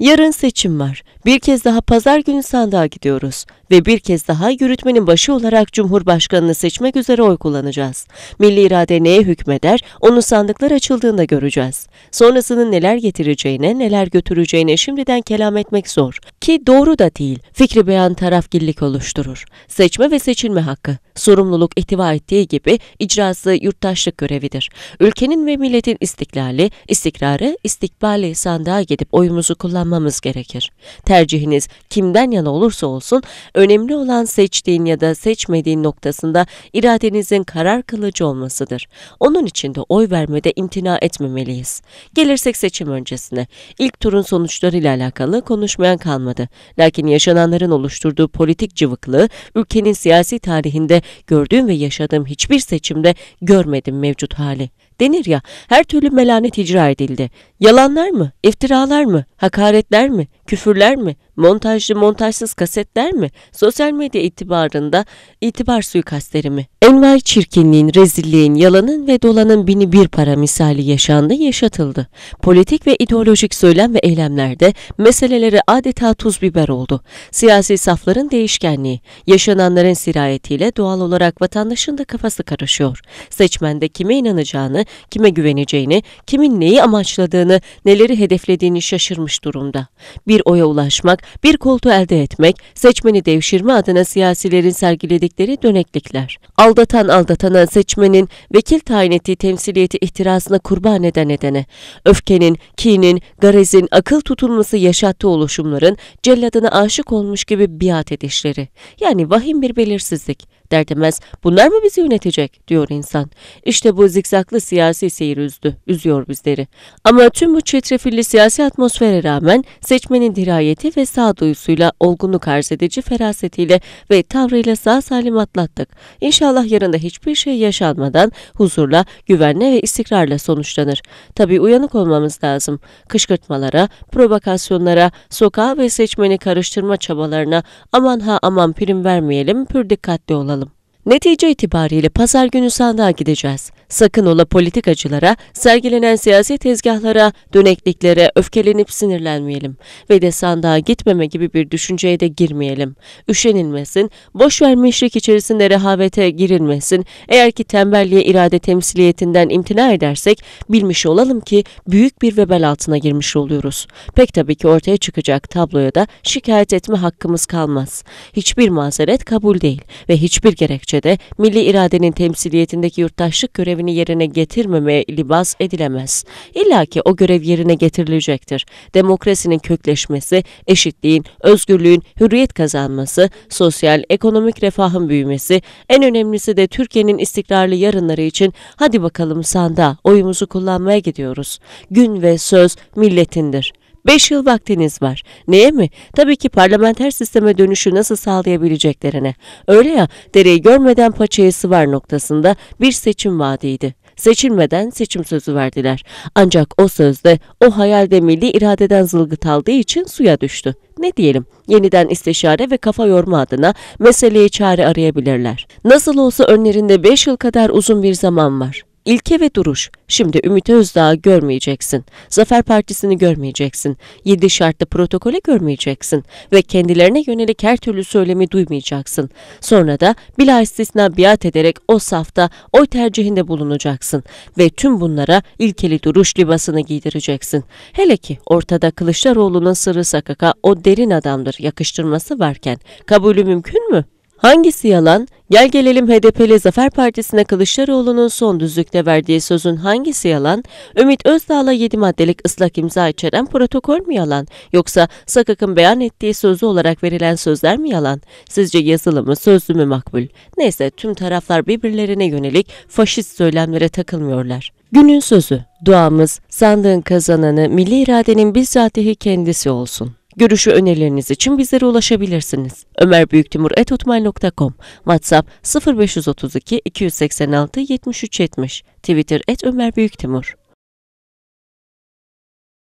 Yarın seçim var. Bir kez daha pazar günü sandığa gidiyoruz ve bir kez daha yürütmenin başı olarak Cumhurbaşkanını seçmek üzere oy kullanacağız. Milli irade neye hükmeder onu sandıklar açıldığında göreceğiz. Sonrasının neler getireceğine, neler götüreceğine şimdiden kelam etmek zor. Ki doğru da değil, fikri beyan tarafgillik oluşturur. Seçme ve seçilme hakkı, sorumluluk ihtiva ettiği gibi icrası yurttaşlık görevidir. Ülkenin ve milletin istiklali, istikrarı, istikbali sandığa gidip oyumuzu kullanmamız gerekir. Tercihiniz kimden yana olursa olsun, önemli olan seçtiğin ya da seçmediğin noktasında iradenizin karar kılıcı olmasıdır. Onun için de oy vermede imtina etmemeliyiz. Gelirsek seçim öncesine. İlk turun sonuçlarıyla alakalı konuşmayan kalmadı. Lakin yaşananların oluşturduğu politik cıvıklığı ülkenin siyasi tarihinde gördüğüm ve yaşadığım hiçbir seçimde görmedim mevcut hali. Denir ya her türlü melanet icra edildi. Yalanlar mı? iftiralar mı? Hakaretler mi? Küfürler mi? Montajlı montajsız kasetler mi? Sosyal medya itibarında itibar suikastleri mi? Envai çirkinliğin, rezilliğin, yalanın ve dolanın bini bir para misali yaşandı, yaşatıldı. Politik ve ideolojik söylem ve eylemlerde meseleleri adeta tuz biber oldu. Siyasi safların değişkenliği, yaşananların sirayetiyle doğal olarak vatandaşın da kafası karışıyor. Seçmende kime inanacağını, kime güveneceğini, kimin neyi amaçladığını, neleri hedeflediğini şaşırmış kalmış durumda. Bir oya ulaşmak, bir koltuğu elde etmek, seçmeni devşirme adına siyasilerin sergiledikleri döneklikler. Aldatan aldatana seçmenin vekil tayin ettiği temsiliyeti ihtirasına kurban eden edene, öfkenin, kinin, garezin, akıl tutulması yaşattığı oluşumların celladına aşık olmuş gibi biat edişleri. Yani vahim bir belirsizlik der bunlar mı bizi yönetecek diyor insan. İşte bu zikzaklı siyasi seyir üzdü, üzüyor bizleri. Ama tüm bu çetrefilli siyasi atmosfere rağmen seçmenin dirayeti ve sağduyusuyla olgunluk arz edici ferasetiyle ve tavrıyla sağ salim atlattık. İnşallah yarın da hiçbir şey yaşanmadan huzurla, güvenle ve istikrarla sonuçlanır. Tabi uyanık olmamız lazım. Kışkırtmalara, provokasyonlara, sokağa ve seçmeni karıştırma çabalarına aman ha aman prim vermeyelim, pür dikkatli olalım. Netice itibariyle pazar günü sandığa gideceğiz. Sakın ola politikacılara, sergilenen siyasi tezgahlara, dönekliklere öfkelenip sinirlenmeyelim ve de sandığa gitmeme gibi bir düşünceye de girmeyelim. Üşenilmesin, boş vermişlik içerisinde rehavete girilmesin. Eğer ki tembelliğe irade temsiliyetinden imtina edersek bilmiş olalım ki büyük bir vebel altına girmiş oluyoruz. Pek tabii ki ortaya çıkacak tabloya da şikayet etme hakkımız kalmaz. Hiçbir mazeret kabul değil ve hiçbir gerekçe de milli iradenin temsiliyetindeki yurttaşlık görevi görevini yerine getirmemeye libas edilemez. İlla ki o görev yerine getirilecektir. Demokrasinin kökleşmesi, eşitliğin, özgürlüğün, hürriyet kazanması, sosyal, ekonomik refahın büyümesi, en önemlisi de Türkiye'nin istikrarlı yarınları için hadi bakalım sanda oyumuzu kullanmaya gidiyoruz. Gün ve söz milletindir. Beş yıl vaktiniz var. Neye mi? Tabii ki parlamenter sisteme dönüşü nasıl sağlayabileceklerine. Öyle ya, dereyi görmeden paçayı sıvar noktasında bir seçim vaadiydi seçilmeden seçim sözü verdiler. Ancak o sözde o hayalde milli iradeden zılgıt aldığı için suya düştü. Ne diyelim yeniden istişare ve kafa yorma adına meseleye çare arayabilirler. Nasıl olsa önlerinde beş yıl kadar uzun bir zaman var. İlke ve duruş. Şimdi Ümit Özdağ'ı görmeyeceksin. Zafer Partisi'ni görmeyeceksin. Yedi şartlı protokole görmeyeceksin. Ve kendilerine yönelik her türlü söylemi duymayacaksın. Sonra da bila istisna biat ederek o safta oy tercihinde bulunacaksın. Ve tüm bunlara ilkeli duruş libasını giydireceksin. Hele ki ortada Kılıçdaroğlu'nun sırrı sakaka o derin adamdır yakıştırması varken kabulü mümkün mü?'' Hangisi yalan? Gel gelelim HDP'li Zafer Partisi'ne Kılıçdaroğlu'nun son düzlükte verdiği sözün hangisi yalan? Ümit Özdağ'la 7 maddelik ıslak imza içeren protokol mü yalan? Yoksa Sakık'ın beyan ettiği sözü olarak verilen sözler mi yalan? Sizce yazılı mı, sözlü mü makbul? Neyse tüm taraflar birbirlerine yönelik faşist söylemlere takılmıyorlar. Günün sözü, duamız sandığın kazananı milli iradenin bizzatihi kendisi olsun. Görüş ve önerileriniz için bizlere ulaşabilirsiniz. Ömer Büyük Timur etotmail.com, WhatsApp 0532 286 7370 Twitter et Ömer Timur